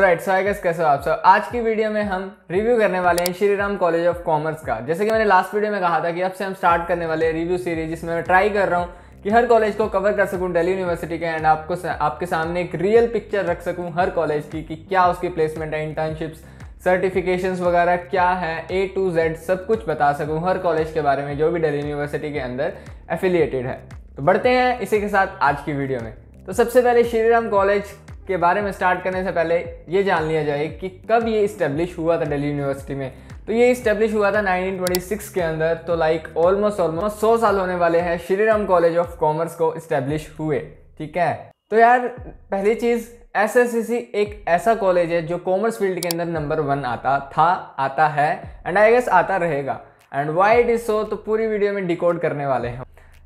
Right so आई कैसे हो आप सब आज की वीडियो में हम रिव्यू करने वाले हैं Shri Ram College of Commerce का जैसे कि मैंने लास्ट वीडियो में कहा था कि अब से हम स्टार्ट करने वाले रिव्यू सीरीज जिसमें मैं ट्राई कर रहा हूँ कि हर कॉलेज को कवर कर सकूँ दिल्ली यूनिवर्सिटी के एंड आपको आपके सामने एक रियल पिक्चर रख सकूँ हर कॉलेज की कि क्या उसकी प्लेसमेंट है इंटर्नशिप्स सर्टिफिकेशंस वगैरह क्या है ए टू जेड सब कुछ बता सकूँ हर कॉलेज के बारे में जो भी दिल्ली यूनिवर्सिटी के अंदर एफिलिएटेड है तो बढ़ते हैं इसी के साथ आज की वीडियो में तो सबसे पहले श्री राम कॉलेज के बारे में स्टार्ट करने से पहले ये जान लिया जाए कि कब ये इस्टेब्लिश हुआ था दिल्ली यूनिवर्सिटी में तो ये इस्टेब्लिश हुआ था 1926 के अंदर तो लाइक ऑलमोस्ट ऑलमोस्ट सौ साल होने वाले हैं Shri Ram College of Commerce को इस्टेब्लिश हुए ठीक है तो यार पहली चीज़ एस एक ऐसा कॉलेज है जो कॉमर्स फील्ड के अंदर नंबर वन आता था आता है एंड आई गेस आता रहेगा and why it is so तो पूरी वीडियो में डिकोड करने वाले हैं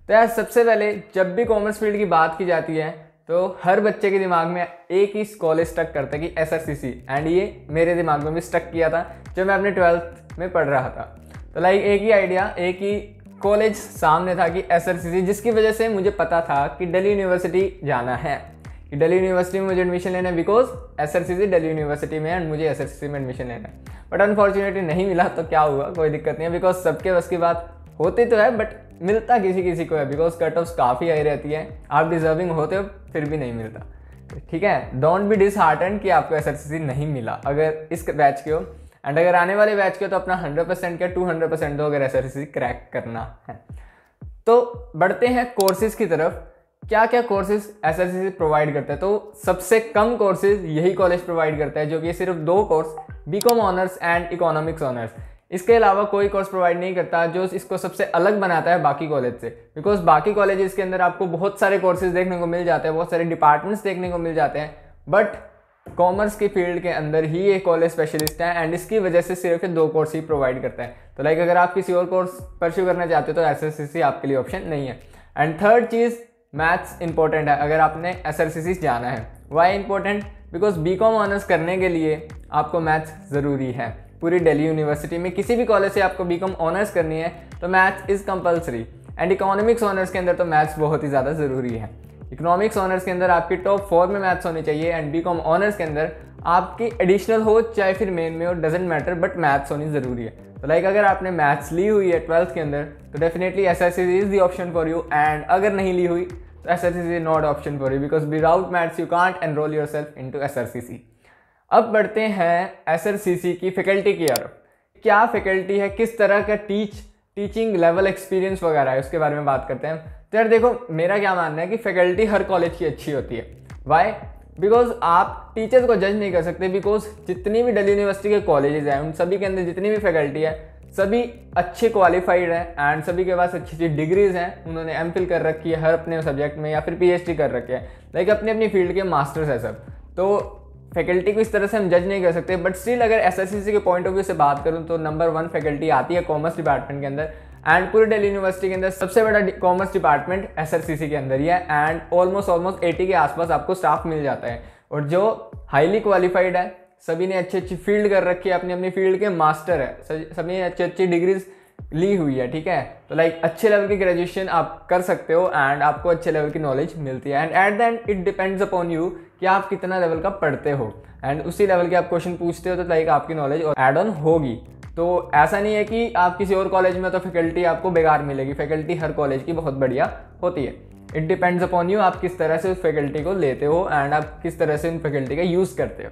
तो यार सबसे पहले जब भी कॉमर्स फील्ड की बात की जाती है तो हर बच्चे के दिमाग में एक ही कॉलेज स्टक करता है कि एस एस एंड ये मेरे दिमाग में भी स्टक किया था जब मैं अपने ट्वेल्थ में पढ़ रहा था तो लाइक एक ही आइडिया एक ही कॉलेज सामने था कि एस जिसकी वजह से मुझे पता था कि दिल्ली यूनिवर्सिटी जाना है कि दिल्ली यूनिवर्सिटी में मुझे एडमिशन लेना है बिकॉज एस दिल्ली यूनिवर्सिटी में एंड मुझे एस में एडमिशन लेना है बट अनफॉर्चुनेटली नहीं मिला तो क्या हुआ कोई दिक्कत नहीं है बिकॉज सबके बस की बात होते तो है बट मिलता किसी किसी को है बिकॉज कट ऑफ काफ़ी हाई रहती है आप डिजर्विंग होते हो फिर भी नहीं मिलता ठीक है डोंट बी डिसहार्टन कि आपको एस नहीं मिला अगर इस बैच के हो एंड अगर आने वाले बैच के हो तो अपना 100 परसेंट क्या हंड्रेड परसेंट दो अगर एस क्रैक करना है तो बढ़ते हैं कोर्सेज की तरफ क्या क्या कोर्सेज एस प्रोवाइड करता है तो सबसे कम कोर्सेज यही कॉलेज प्रोवाइड करता है जो कि सिर्फ दो course B com honours and economics honours इसके अलावा कोई कोर्स प्रोवाइड नहीं करता जो इसको सबसे अलग बनाता है बाकी कॉलेज से बिकॉज बाकी कॉलेज के अंदर आपको बहुत सारे कोर्सेज देखने को मिल जाते हैं बहुत सारे डिपार्टमेंट्स देखने को मिल जाते हैं बट कॉमर्स की फील्ड के अंदर ही ये कॉलेज स्पेशलिस्ट है एंड इसकी वजह से सिर्फ दो कोर्स ही प्रोवाइड करता है तो लाइक अगर आप किसी और कोर्स परस्यू करना चाहते हो तो एस एस आपके लिए ऑप्शन नहीं है एंड थर्ड चीज़ मैथ्स इंपॉर्टेंट है अगर आपने एस जाना है why important because B com honours करने के लिए आपको मैथ्स ज़रूरी है पूरी दिल्ली यूनिवर्सिटी में किसी भी कॉलेज से आपको बीकॉम ऑनर्स करनी है तो maths is compulsory and economics honours के अंदर तो मैथ्स बहुत ही ज़्यादा ज़रूरी है इकोनॉमिक्स ऑनर्स के अंदर आपकी टॉप फोर में मैथ्स होनी चाहिए एंड बी कॉम ऑनर्स के अंदर आपकी एडिशनल हो चाहे फिर मेन में हो डजेंट मैटर बट मैथ्स होनी ज़रूरी है तो लाइक अगर आपने मैथ्स ली हुई है ट्वेल्थ के अंदर तो definitely S S is the option for you and अगर नहीं ली हुई तो S S is not option for you because without maths you can't enrol yourself into S R C C अब बढ़ते हैं एसएलसीसी की फैकल्टी की ओर क्या फैकल्टी है किस तरह का टीच टीचिंग लेवल एक्सपीरियंस वगैरह है उसके बारे में बात करते हैं तो यार देखो मेरा क्या मानना है कि फैकल्टी हर कॉलेज की अच्छी होती है वाई बिकॉज आप टीचर्स को जज नहीं कर सकते बिकॉज जितनी भी दिल्ली यूनिवर्सिटी के कॉलेजेस हैं उन सभी के अंदर जितनी भी फैकल्टी है सभी अच्छे क्वालिफाइड हैं एंड सभी के पास अच्छी अच्छी डिग्रीज हैं उन्होंने एम कर रखी है हर अपने सब्जेक्ट में या फिर डी कर रखी है लाइक अपनी अपनी फील्ड के मास्टर्स हैं सब तो फैकल्टी को इस तरह से हम जज नहीं कर सकते बट स्टिल अगर एस के पॉइंट ऑफ व्यू से बात करूँ तो नंबर वन फैकल्टी आती है कॉमर्स डिपार्टमेंट के अंदर एंड पूरे दिल्ली यूनिवर्सिटी के अंदर सबसे बड़ा कॉमर्स डिपार्टमेंट एस के अंदर ही है एंड ऑलमोस्ट ऑलमोस्ट एटी के आसपास आपको स्टाफ मिल जाता है और जो हाईली क्वालिफाइड है सभी ने अच्छी अच्छी फील्ड कर रखी है अपनी अपनी फील्ड के मास्टर है सभी ने अच्छी अच्छी डिग्रीज ली हुई है ठीक है तो लाइक अच्छे लेवल की ग्रेजुएशन आप कर सकते हो एंड आपको अच्छे लेवल की नॉलेज मिलती है and at the end it depends upon you कि आप कितना लेवल का पढ़ते हो एंड उसी लेवल के आप क्वेश्चन पूछते हो तो लाइक आपकी नॉलेज और एड ऑन होगी तो ऐसा नहीं है कि आप किसी और कॉलेज में तो फैकल्टी आपको बेकार मिलेगी फैकल्टी हर कॉलेज की बहुत बढ़िया होती है इट डिपेंड्स अपॉन यू आप किस तरह से उस फैकल्टी को लेते हो एंड आप किस तरह से उन फैकल्टी का यूज़ करते हो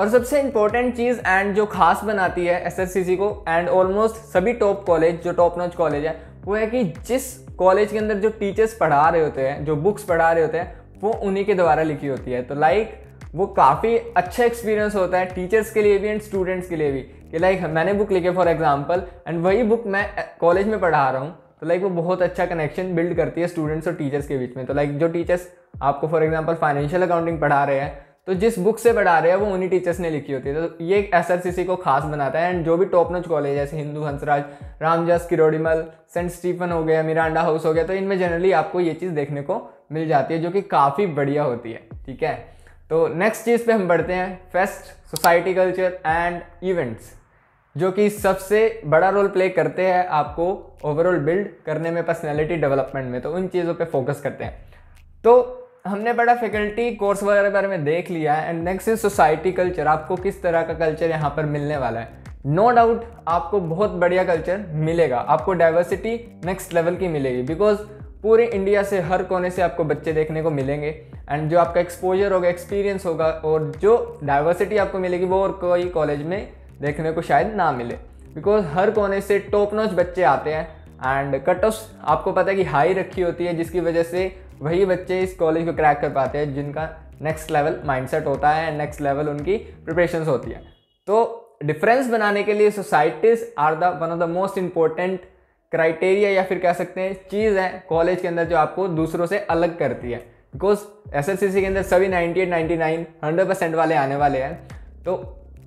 और सबसे इंपॉर्टेंट चीज़ एंड जो खास बनाती है एस को एंड ऑलमोस्ट सभी टॉप कॉलेज जो टॉप नॉच कॉलेज है वो है कि जिस कॉलेज के अंदर जो टीचर्स पढ़ा रहे होते हैं जो बुक्स पढ़ा रहे होते हैं वो उन्हीं के द्वारा लिखी होती है तो लाइक like, वो काफ़ी अच्छा एक्सपीरियंस होता है टीचर्स के लिए भी एंड स्टूडेंट्स के लिए भी कि लाइक मैंने बुक लिखे फॉर एग्जाम्पल एंड वही बुक मैं कॉलेज में पढ़ा रहा हूँ तो लाइक वो बहुत अच्छा कनेक्शन बिल्ड करती है स्टूडेंट्स और टीचर्स के बीच में तो लाइक जो टीचर्स आपको फॉर एग्जाम्पल फाइनेंशियल अकाउंटिंग पढ़ा रहे हैं तो जिस बुक से पढ़ा रहे हैं वो उन्हीं टीचर्स ने लिखी होती है तो ये एस सी सी को खास बनाता है एंड जो भी टॉप नोच कॉलेज जैसे हिंदू हंसराज रामजस किरोड़ीमल सेंट स्टीफन हो गया मिरांडा हाउस हो गया तो इनमें जनरली आपको ये चीज़ देखने को मिल जाती है जो कि काफ़ी बढ़िया होती है ठीक है तो नेक्स्ट चीज़ पे हम बढ़ते हैं fest society culture and events जो कि सबसे बड़ा रोल प्ले करते हैं आपको ओवरऑल बिल्ड करने में पर्सनैलिटी डेवलपमेंट में तो उन चीज़ों पर फोकस करते हैं तो हमने बड़ा फैकल्टी कोर्स वगैरह के बारे में देख लिया है and next is society culture आपको किस तरह का कल्चर यहाँ पर मिलने वाला है नो no डाउट आपको बहुत बढ़िया कल्चर मिलेगा आपको डाइवर्सिटी नेक्स्ट लेवल की मिलेगी बिकॉज पूरे इंडिया से हर कोने से आपको बच्चे देखने को मिलेंगे एंड जो आपका एक्सपोजर होगा एक्सपीरियंस होगा और जो डाइवर्सिटी आपको मिलेगी वो और कोई कॉलेज में देखने को शायद ना मिले बिकॉज हर कोने से टॉप नॉच बच्चे आते हैं एंड कट ऑफ आपको पता है कि हाई रखी होती है जिसकी वजह से वही बच्चे इस कॉलेज को क्रैक कर पाते हैं जिनका नेक्स्ट लेवल माइंडसेट होता है नेक्स्ट लेवल उनकी प्रिपरेशन होती है तो डिफरेंस बनाने के लिए societies are the one of the most important criteria या फिर कह सकते हैं चीज़ है कॉलेज के अंदर जो आपको दूसरों से अलग करती है because S S C C के अंदर सभी ninety eight ninety nine hundred percent वाले आने वाले हैं तो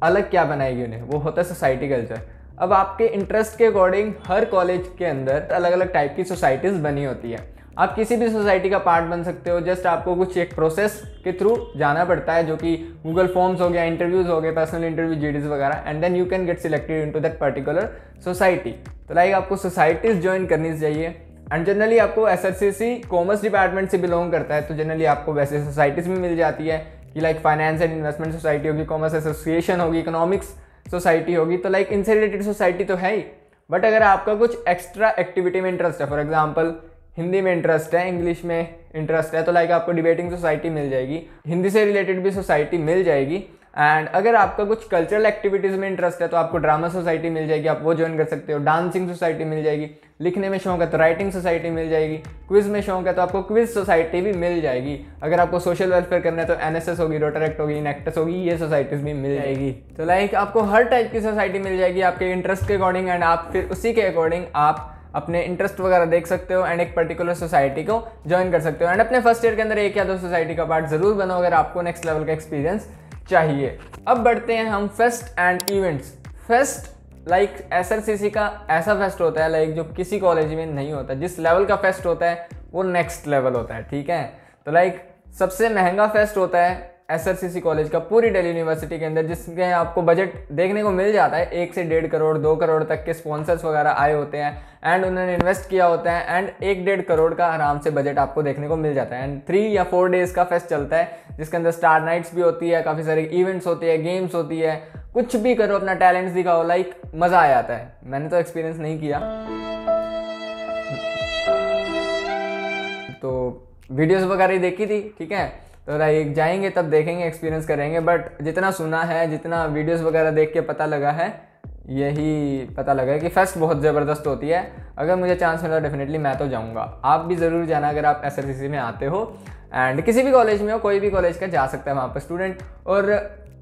अलग क्या बनाएगी उन्हें वो होता है सोसाइटी कल्चर अब आपके इंटरेस्ट के अकॉर्डिंग हर कॉलेज के अंदर अलग अलग टाइप की सोसाइटीज़ बनी होती है आप किसी भी सोसाइटी का पार्ट बन सकते हो जस्ट आपको कुछ एक प्रोसेस के थ्रू जाना पड़ता है जो कि गूगल फॉर्म्स हो गया इंटरव्यूज़ हो गए पर्सनल इंटरव्यू जी वगैरह and then you can get selected to that particular society तो लाइक आपको सोसाइटीज़ ज्वाइन करनी चाहिए एंड जनरली आपको एस कॉमर्स डिपार्टमेंट से बिलोंग करता है तो जनरली आपको वैसे सोसाइटीज़ भी मिल जाती है कि like finance and investment society होगी कॉमर्स एसोसिएशन होगी इकोनॉमिक्स सोसाइटी होगी तो लाइक इनसे रिलेटेड सोसाइटी तो है ही बट अगर आपका कुछ एक्स्ट्रा एक्टिविटी में इंटरेस्ट है फॉर एग्जाम्पल हिंदी में इंटरेस्ट है इंग्लिश में इंटरेस्ट है तो लाइक आपको डिबेटिंग सोसाइटी मिल जाएगी हिंदी से रिलेटेड भी सोसाइटी मिल जाएगी एंड अगर आपका कुछ कल्चरल एक्टिविटीज़ में इंटरेस्ट है तो आपको ड्रामा सोसाइटी मिल जाएगी आप वो ज्वाइन कर सकते हो डांसिंग सोसाइटी मिल जाएगी लिखने में शौक है तो राइटिंग सोसाइटी मिल जाएगी क्विज में शौक है तो आपको क्विज सोसाइटी भी मिल जाएगी अगर आपको सोशल वेलफेयर करना है तो एस होगी रोटरेक्ट होगी इनएक्टस होगी ये सोसाइटीज़ भी मिल जाएगी तो लाइक आपको हर टाइप की सोसाइटी मिल जाएगी आपके इंटरेस्ट के अकॉर्डिंग एंड आप फिर उसी के अकॉर्डिंग आप अपने इंटरेस्ट वगैरह देख सकते हो एंड एक पर्टिकुलर सोसाइटी को ज्वाइन कर सकते हो एंड अपने फर्स्ट ईयर के अंदर एक या दो सोसाइटी का पार्ट जरूर बनो अगर आपको नेक्स्ट लेवल का एक्सपीरियंस चाहिए अब बढ़ते हैं हम fest and events fest like S C C का ऐसा फेस्ट होता है लाइक जो किसी कॉलेज में नहीं होता जिस लेवल का फेस्ट होता है वो नेक्स्ट लेवल होता है ठीक है तो लाइक सबसे महंगा फेस्ट होता है एस कॉलेज का पूरी दिल्ली यूनिवर्सिटी के अंदर जिसके आपको बजट देखने को मिल जाता है एक से डेढ़ करोड़ दो करोड़ तक के स्पॉन्सर्स वगैरह आए होते हैं एंड उन्होंने इन्वेस्ट किया होता है एंड एक डेढ़ करोड़ का आराम से बजट आपको देखने को मिल जाता है एंड थ्री या फोर डेज़ का फेस्ट चलता है जिसके अंदर स्टार नाइट्स भी होती है काफ़ी सारे इवेंट्स होती है गेम्स होती है कुछ भी करो अपना टैलेंट्स दिखाओ लाइक मज़ा आ जाता है मैंने तो एक्सपीरियंस नहीं किया तो वीडियोस वगैरह देखी थी ठीक है तो लाइक जाएंगे तब देखेंगे एक्सपीरियंस करेंगे बट जितना सुना है जितना वीडियोस वगैरह देख के पता लगा है यही पता लगा है कि फेस्ट बहुत ज़बरदस्त होती है अगर मुझे चांस मिला डेफिनेटली मैं तो जाऊँगा आप भी ज़रूर जाना अगर आप एस में आते हो एंड किसी भी कॉलेज में हो कोई भी कॉलेज का जा सकता है वहाँ पर स्टूडेंट और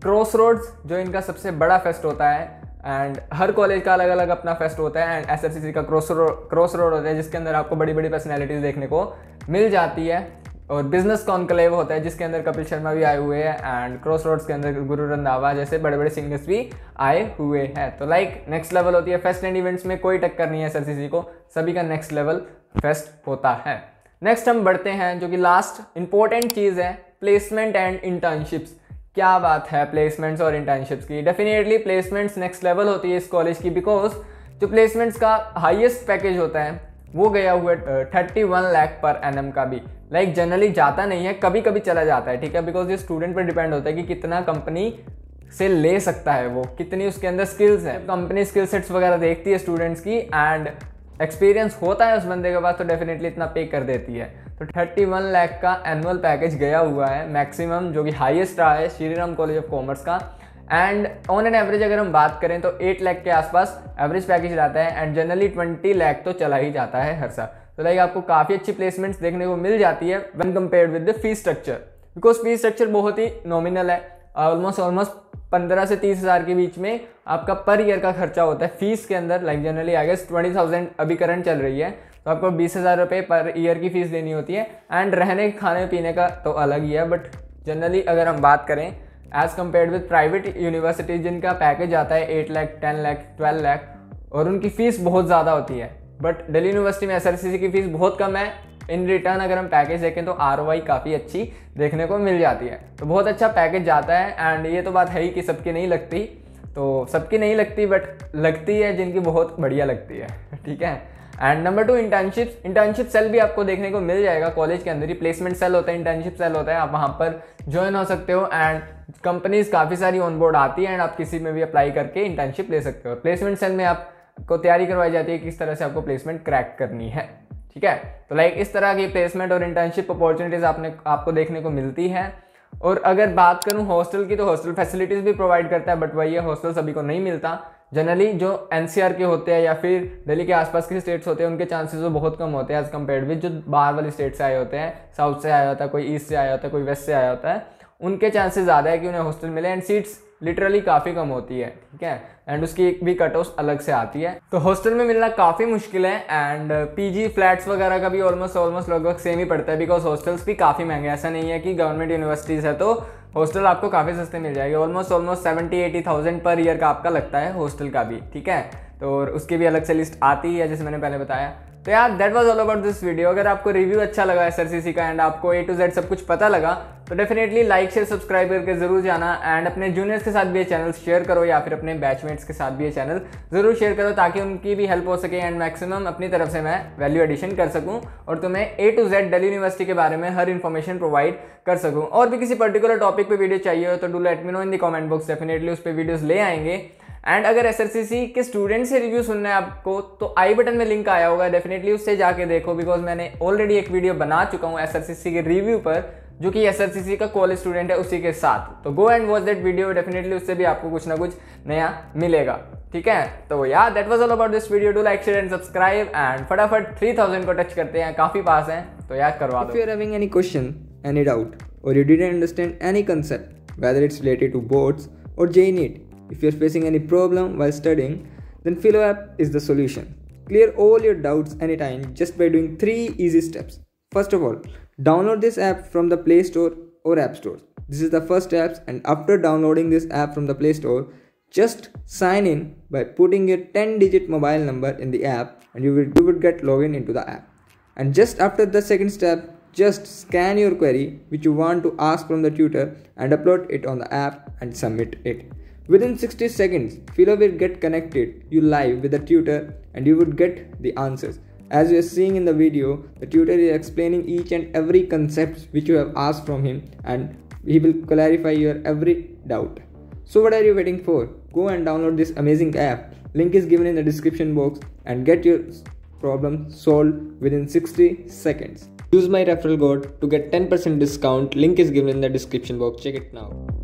क्रॉस रोड्स जो इनका सबसे बड़ा फेस्ट होता है एंड हर कॉलेज का अलग अलग अपना फेस्ट होता है एंड एस का क्रॉस रोड क्रॉस रोड होता है जिसके अंदर आपको बड़ी बड़ी पर्सनैलिटीज़ देखने को मिल जाती है और बिजनेस कॉन्क्लेव होता है जिसके अंदर कपिल शर्मा भी आए हुए हैं एंड क्रॉस रोड्स के अंदर गुरु रंधावा जैसे बड़े बड़े सिंगर्स भी आए हुए हैं तो लाइक नेक्स्ट लेवल होती है फेस्ट एंड इवेंट्स में कोई टक्कर नहीं है एस को सभी का नेक्स्ट लेवल फेस्ट होता है नेक्स्ट हम बढ़ते हैं जो कि लास्ट इंपॉर्टेंट चीज़ है प्लेसमेंट एंड इंटर्नशिप्स क्या बात है प्लेसमेंट्स और इंटर्नशिप्स की डेफिनेटली प्लेसमेंट्स नेक्स्ट लेवल होती है इस कॉलेज की बिकॉज जो प्लेसमेंट्स का हाईएस्ट पैकेज होता है वो गया हुआ थर्टी वन लैख पर एन का भी लाइक like जनरली जाता नहीं है कभी कभी चला जाता है ठीक है बिकॉज ये स्टूडेंट पर डिपेंड होता है कि कितना कंपनी से ले सकता है वो कितनी उसके अंदर स्किल्स हैं कंपनी स्किल सेट्स वगैरह देखती है स्टूडेंट्स की एंड एक्सपीरियंस होता है उस बंदे के पास तो डेफिनेटली इतना पे कर देती है तो 31 लैख का एनुअल पैकेज गया हुआ है मैक्सिमम जो कि हाईएस्ट रहा है श्रीराम कॉलेज ऑफ कॉमर्स का एंड ऑन एन एवरेज अगर हम बात करें तो एट लैख के आसपास एवरेज पैकेज रहता है एंड जनरली ट्वेंटी लैख तो चला ही जाता है हर साल तो लाइक आपको काफ़ी अच्छी प्लेसमेंट्स देखने को मिल जाती है one compare with the fee structure because fee structure बहुत ही नॉमिनल है ऑलमोस्ट ऑलमोस्ट पंद्रह से तीस हज़ार के बीच में आपका पर ईयर का खर्चा होता है फीस के अंदर like generally I guess twenty thousand अभी करंट चल रही है तो आपको बीस हज़ार रुपये पर ईयर की फ़ीस देनी होती है एंड रहने खाने पीने का तो अलग ही है बट जनरली अगर हम बात करें as compare with private universities जिनका पैकेज आता है eight lakh ten lakh twelve lakh और उनकी फ़ीस बहुत ज़्यादा होती है बट दिल्ली यूनिवर्सिटी में एस की फ़ीस बहुत कम है इन रिटर्न अगर हम पैकेज देखें तो आर काफ़ी अच्छी देखने को मिल जाती है तो बहुत अच्छा पैकेज जाता है एंड ये तो बात है ही कि सबकी नहीं लगती तो सबकी नहीं लगती बट लगती है जिनकी बहुत बढ़िया लगती है ठीक है and number two internship internship cell भी आपको देखने को मिल जाएगा कॉलेज के अंदर ही प्लेसमेंट सेल होता है इंटर्नशिप सेल होता है आप वहाँ पर ज्वाइन हो सकते हो एंड कंपनीज काफ़ी सारी ऑन बोर्ड आती है एंड आप किसी में भी अप्लाई करके इंटर्नशिप ले सकते हो प्लेसमेंट सेल में आपको तैयारी करवाई जाती है किस तरह से आपको प्लेसमेंट क्रैक करनी है ठीक है तो लाइक इस तरह की प्लेसमेंट और इंटर्नशिप अपॉर्चुनिटीज़ आपने आपको देखने को मिलती है और अगर बात करूँ हॉस्टल की तो हॉस्टल फैसिलिटीज़ भी प्रोवाइड करता है बट वही हॉस्टल सभी को नहीं मिलता जनरली जो एन के होते हैं या फिर दिल्ली के आसपास के स्टेट्स होते हैं उनके चांसेस तो बहुत कम होते हैं एज़ कम्पेयर विद जो बाहर वाले स्टेट से आए होते हैं साउथ से आया होता है कोई ईस्ट से आया होता है कोई वेस्ट से आया होता है उनके चांसेस ज़्यादा है कि उन्हें हॉस्टल मिले एंड सीट्स लिटरली काफ़ी कम होती है ठीक है एंड उसकी एक भी कट ऑफ अलग से आती है तो हॉस्टल में मिलना काफ़ी मुश्किल है एंड पीजी फ्लैट्स वगैरह का भी ऑलमोस्ट ऑलमोस्ट लगभग सेम ही पड़ता है बिकॉज हॉस्टल्स भी काफ़ी महंगे ऐसा नहीं है कि गवर्नमेंट यूनिवर्सिटीज़ है तो हॉस्टल आपको काफ़ी सस्ते मिल जाएंगे almost almost seventy eighty thousand per year का आपका लगता है हॉस्टल का भी ठीक है तो उसकी भी अलग से लिस्ट आती है जैसे मैंने पहले बताया तो यार that was all about this video अगर आपको रिव्यू अच्छा लगा एस का एंड आपको ए टू जेड सब कुछ पता लगा तो डेफिनेटली लाइक शेयर सब्सक्राइब करके जरूर जाना एंड अपने जूनियर्स के साथ भी ये चैनल शेयर करो या फिर अपने बैचमेट्स के साथ भी ये चैनल जरूर शेयर करो ताकि उनकी भी हेल्प हो सके एंड मैक्सिमम अपनी तरफ से मैं वैल्यू एडिशन कर सकूं और तुम्हें A to Z Delhi University के बारे में हर इन्फॉर्मेशन प्रोवाइड कर सकूँ और भी किसी पर्टिकुलर टॉपिक पर वीडियो चाहिए हो तो do let me know in the comment box definitely उस पर वीडियोज़ ले आएंगे एंड अगर एस के स्टूडेंट से रिव्यू सुनना है आपको तो आई बटन में लिंक आया होगा डेफिनेटली उससे जाके देखो बिकॉज मैंने ऑलरेडी एक वीडियो बना चुका हूँ एस के रिव्यू पर जो कि एस का कॉलेज स्टूडेंट है उसी के साथ तो go and watch that video definitely उससे भी आपको कुछ ना कुछ नया मिलेगा ठीक है तो या that was all about this video to like share and subscribe एंड फटाफट थ्री थाउजेंड को टच करते हैं काफी पास हैं तो याद करवा दो having any question any doubt और you did understand any concept whether it's related to boards और JEE NEET if you are facing any problem while studying then Filo app is the solution clear all your doubts any time just by doing three easy steps first of all Download this app from the Play Store or App Store. This is the first app and after downloading this app from the Play Store, just sign in by putting your 10 digit mobile number in the app and you will, you will get login into the app. And just after the second step, just scan your query which you want to ask from the tutor and upload it on the app and submit it. Within 60 seconds, Philo will get connected you live with the tutor and you would get the answers. As you are seeing in the video, the tutor is explaining each and every concept which you have asked from him and he will clarify your every doubt. So what are you waiting for? Go and download this amazing app. Link is given in the description box and get your problem solved within 60 seconds. Use my referral code to get 10% discount. Link is given in the description box. Check it now.